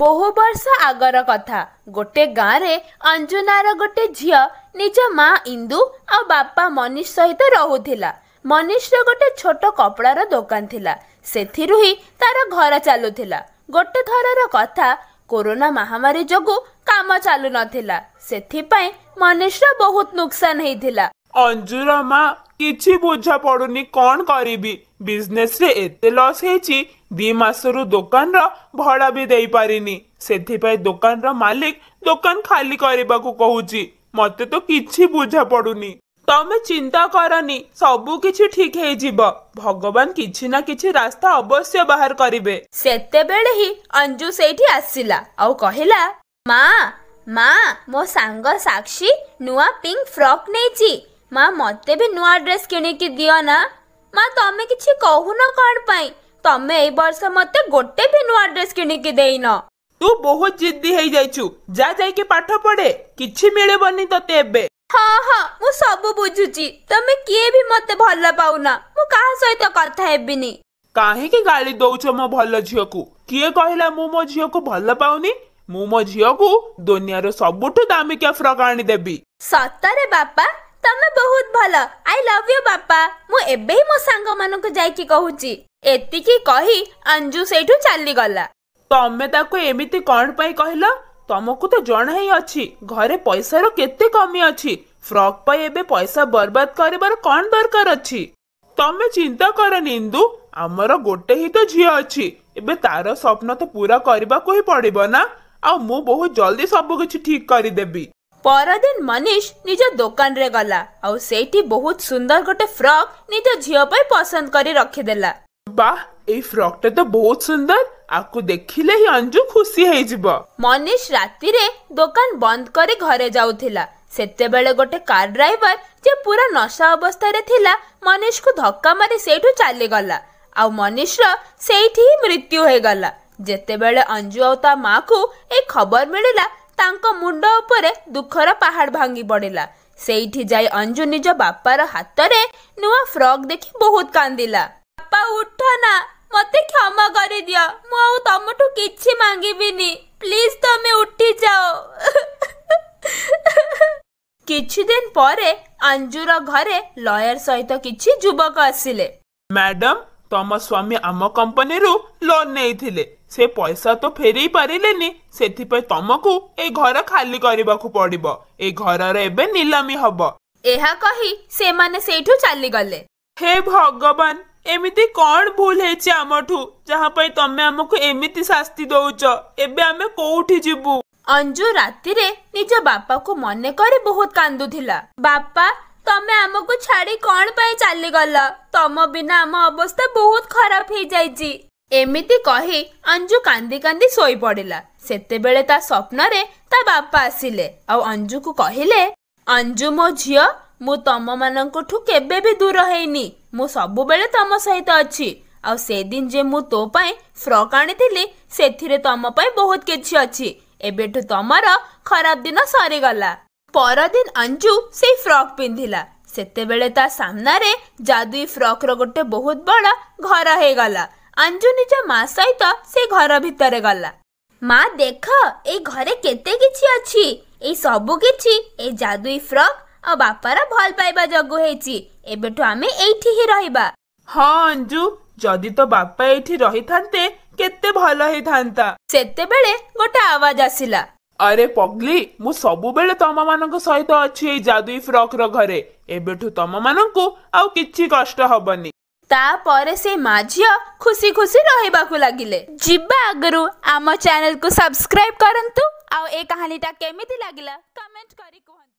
ବହୁ ବର୍ଷ ଆଗର କଥା। ଗୋଟେ ଗାଁରେ ଅଞ୍ଜନାର ଗୋଟେ ଝିଅ ନିଜ ମା' ଇନ୍ଦୁ ଆଉ ବାପା ମନୀଷ ସହିତ ରହୁଥିଲା। ମନୀଷର ଗୋଟେ ଛୋଟ କପଡ଼ାର ଦୋକାନ ଥିଲା। ସେଥିରୁ ହିଁ ତା'ର ଘର ଚାଲୁଥିଲା। ଗୋଟେ ଥରର କଥା, କୋରୋନା ମହାମାରୀ ଯୋଗୁଁ କାମ ଚାଲୁ ନଥିଲା। ସେଥିପାଇଁ ମନୀଷର ବହୁତ ନୁକ୍ସାନ ହେଇଥିଲା। ଅଞ୍ଜୁର ମା' କିଛି ବୁଝାପଡ଼ୁନି କ'ଣ କରିବି ବିଜନେସରେ ଏତେ ଲସ୍ ହେଇଛି ଦି ମାସରୁ ଦୋକାନର ଭଡ଼ା ବି ଦେଇପାରିନି ସେଥିପାଇଁ ଦୋକାନର ମାଲିକ ଦୋକାନ ଖାଲି କରିବାକୁ କହୁଛି ମତେ ତ କିଛି ବୁଝା ପଡ଼ୁନି ତମେ ଚିନ୍ତା କରନି ସବୁ କିଛି ଠିକ୍ ହେଇଯିବ ଭଗବାନ କିଛି ନା କିଛି ରାସ୍ତା ଅବଶ୍ୟ ବାହାର କରିବେ ସେତେବେଳେ ହିଁ ଅଞ୍ଜୁ ସେଇଠି ଆସିଲା ଆଉ କହିଲା ମା ମା ମୋ ସାଙ୍ଗ ସାକ୍ଷୀ ନୂଆ ପିଙ୍କ ଫ୍ରକ୍ ନେଇଛି ମା ମୋତେ ବି ନୂଆ ଡ୍ରେସ୍ କିଣିକି ଦିଅ ନା ମା ତମେ କିଛି କହୁନ କ'ଣ ପାଇଁ ତମେ ଏଇ ବର୍ଷ ମୋତେ ଗୋଟେ ବି ନୂଆ ଡ୍ରେସ୍ କିଣିକି ଦେଇନ ତୁ ବହୁତ ଜିଦ୍ଦି ହେଇଯାଇଛୁ ଯା ଯାଇକି ପାଠ ପଢେ କିଛି ମିଳିବନି ତତେ ଏବେ ହଁ ହଁ ମୁଁ ସବୁ ବୁଝୁଛି ତମେ କିଏ ବି ମୋତେ ଭଲ ପାଉନା ମୁଁ କାହା ସହିତ କଥା ହେବିନି କାହିଁକି ଗାଳି ଦଉଛ ମୋ ଭଲ ଝିଅକୁ କିଏ କହିଲା ମୁଁ ମୋ ଝିଅକୁ ଭଲ ପାଉନି ମୁଁ ମୋ ଝିଅକୁ ଦୁନିଆର ସବୁଠୁ ଦାମିକିଆ ଫ୍ରକ୍ ଆଣିଦେବି ସତରେ ବାପା ତମେ ବହୁତ ଭଲ ଆଇ ଲଭ୍ ୟୁ ବାପା ମୁଁ ଏବେ ହିଁ ମୋ ସାଙ୍ଗମାନଙ୍କୁ ଯାଇକି କହୁଛି ଏତିକି କହି ଅଞ୍ଜୁ ସେଇଠୁ ଚାଲିଗଲା ତମେ ତାକୁ ଏମିତି କ'ଣ ପାଇଁ କହିଲ ତମକୁ ତ ଜଣା ହିଁ ଅଛି ଘରେ ପଇସାର କେତେ କମି ଅଛି ଫ୍ରକ୍ ପାଇଁ ଏବେ ପଇସା ବର୍ବାଦ କରିବାର କ'ଣ ଦରକାର ଅଛି ତମେ ଚିନ୍ତା କରନି ଇନ୍ଦୁ ଆମର ଗୋଟେ ହିଁ ତ ଝିଅ ଅଛି ଏବେ ତାର ସ୍ୱପ୍ନ ତ ପୁରା କରିବାକୁ ହିଁ ପଡ଼ିବ ନା ଆଉ ମୁଁ ବହୁତ ଜଲ୍ଦି ସବୁ କିଛି ଠିକ୍ କରିଦେବି পরদিন ମନୀଷ ନିଜ ଦୋକାନରେ ଗଲା ଆଉ ସେଇଠି ବହୁତ ସୁନ୍ଦର ଗୋଟେ ଫ୍ରକ୍ ନିଜ ଝିଅ ପାଇଁ ପସନ୍ଦ କରି ରଖିଦେଲା ବାଃ ଏଇ ଫ୍ରକଟା ତ ବହୁତ ସୁନ୍ଦର ଆକୁ ଦେଖିଲେ ହିଁ ଅଞ୍ଜୁ ଖୁସି ହେଇଯିବ ମନୀଷ ରାତିରେ ଦୋକାନ ବନ୍ଦ କରି ଘରେ ଯାଉଥିଲା ସେତେବେଳେ ଗୋଟେ କାର୍ ଡ୍ରାଇଭର ଯେ ପୁରା ନଶା ଅବସ୍ଥାରେ ଥିଲା ମନୀଷକୁ ଧକ୍କା ମାରି ସେଇଠୁ ଚାଲିଗଲା ଆଉ ମନୀଷର ସେଇଠି ହିଁ ମୃତ୍ୟୁ ହେଇଗଲା ଯେତେବେଳେ ଅଞ୍ଜୁ ଆଉ ତା ମାକୁ ଏ ଖବର ମିଳିଲା ତାଙ୍କ ମୁଣ୍ଡ ଉପରେ ଦୁଃଖର ପାହାଡ଼ ଭାଙ୍ଗି ପଡ଼ିଲା ସେଇଠି ଯାଇ ଅଞ୍ଜୁ ନିଜ ବାପାର ହାତରେ ନୂଆ ଫ୍ରକ୍ ଦେଖି ବହୁତ କାନ୍ଦିଲା ବାପା ଉଠ ନା ମତେ କ୍ଷମା କରିଦିଅ ମୁଁ ଆଉ ତମଠୁ କିଛି ମାଙ୍ଗିବିନି ପ୍ଲିଜ ତମେ ଉଠି ଯାଅ କିଛି ଦିନ ପରେ ଅଞ୍ଜୁର ଘରେ ଲୟର ସହିତ କିଛି ଯୁବକ ଆସିଲେ ମ୍ୟାଡମ ତମ ସ୍ୱାମୀ ଆମ କମ୍ପାନୀରୁ ଲୋନ୍ ନେଇଥିଲେ ସେ ପଇସା ତ ଫେରେଇ ପାରିଲେନି ସେଥିପାଇଁ ତମକୁ ଏ ଘର ଖାଲି କରିବାକୁ ପଡ଼ିବ ଏ ଘରର ଏବେ ନିଲାମି ହବ ଏହା କହି ସେମାନେ ସେଇଠୁ ଚାଲିଗଲେ ହେ ଭଗବାନ ଏମିତି କ'ଣ ଭୁଲ ହେଇଛି ଆମଠୁ ଯାହା ପାଇଁ ତମେ ଆମକୁ ଏମିତି ଶାସ୍ତି ଦଉଛ ଏବେ ଆମେ କୋଉଠି ଯିବୁ ଅଞ୍ଜୁ ରାତିରେ ନିଜ ବାପାକୁ ମନେ କରି ବହୁତ କାନ୍ଦୁଥିଲା ବାପା ଛାଡ଼ି କ'ଣ ପାଇଁ ଚାଲିଗଲ ତମ ବିନା ଆମ ଅବସ୍ଥା ବହୁତ ଖରାପ ହେଇଯାଇଛି ଏମିତି କହି ଅଞ୍ଜୁ କାନ୍ଦି କାନ୍ଦି ଶୋଇପଡ଼ିଲା ସେତେବେଳେ ତା ସ୍ୱପ୍ନରେ ତା ବାପା ଆସିଲେ ଆଉ ଅଞ୍ଜୁକୁ କହିଲେ ଅଞ୍ଜୁ ମୋ ଝିଅ ମୁଁ ତମମାନଙ୍କଠୁ କେବେ ବି ଦୂର ହେଇନି ମୁଁ ସବୁବେଳେ ତମ ସହିତ ଅଛି ଆଉ ସେଦିନ ଯେ ମୁଁ ତୋ ପାଇଁ ଫ୍ରକ୍ ଆଣିଥିଲି ସେଥିରେ ତମ ପାଇଁ ବହୁତ କିଛି ଅଛି ଏବେଠୁ ତମର ଖରାପ ଦିନ ସରିଗଲା ପରଦିନ ଅଞ୍ଜୁ ସେଇ ଫ୍ରକ୍ ପିନ୍ଧିଲା ସେତେବେଳେ ତା ସାମ୍ନାରେ ଯାଦୁଇ ଫ୍ରକ୍ର ଗୋଟେ ବହୁତ ବଡ଼ ଘର ହେଇଗଲା ଆଞ୍ଜୁ ନିଜ ମା ସହିତ ସେ ଘର ଭିତରେ ଗଲା ମା ଦେଖ ଏଇ ଘରେ କେତେ କିଛି ଅଛି ଏଇ ସବୁ କିଛି ଏ ଯାଦୁଇ ଫ୍ରକ୍ ଆଉ ବାପାର ଭଲ ପାଇବା ଯୋଗୁଁ ହେଇଛି ଏବେଠୁ ଆମେ ଏଇଠି ହିଁ ରହିବା ହଁ ଅଞ୍ଜୁ ଯଦି ତୋ ବାପା ଏଇଠି ରହିଥାନ୍ତେ କେତେ ଭଲ ହେଇଥାନ୍ତା ସେତେବେଳେ ଗୋଟେ ଆୱାଜ ଆସିଲା ଆରେ ପଗ୍ଲି ମୁଁ ସବୁବେଳେ ତମମାନଙ୍କ ସହିତ ଅଛି ଏଇ ଯାଦୁଇ ଫ୍ରକର ଘରେ ଏବେଠୁ ତମମାନଙ୍କୁ ଆଉ କିଛି କଷ୍ଟ ହବନି ତାପରେ ସେ ମା ଝିଅ ଖୁସି ଖୁସି ରହିବାକୁ ଲାଗିଲେ ଯିବା ଆଗରୁ ଆମ ଚ୍ୟାନେଲକୁ ସବସ୍କ୍ରାଇବ କରନ୍ତୁ ଆଉ ଏ କାହାଣୀଟା କେମିତି ଲାଗିଲା କମେଣ୍ଟ କରି କୁହନ୍ତୁ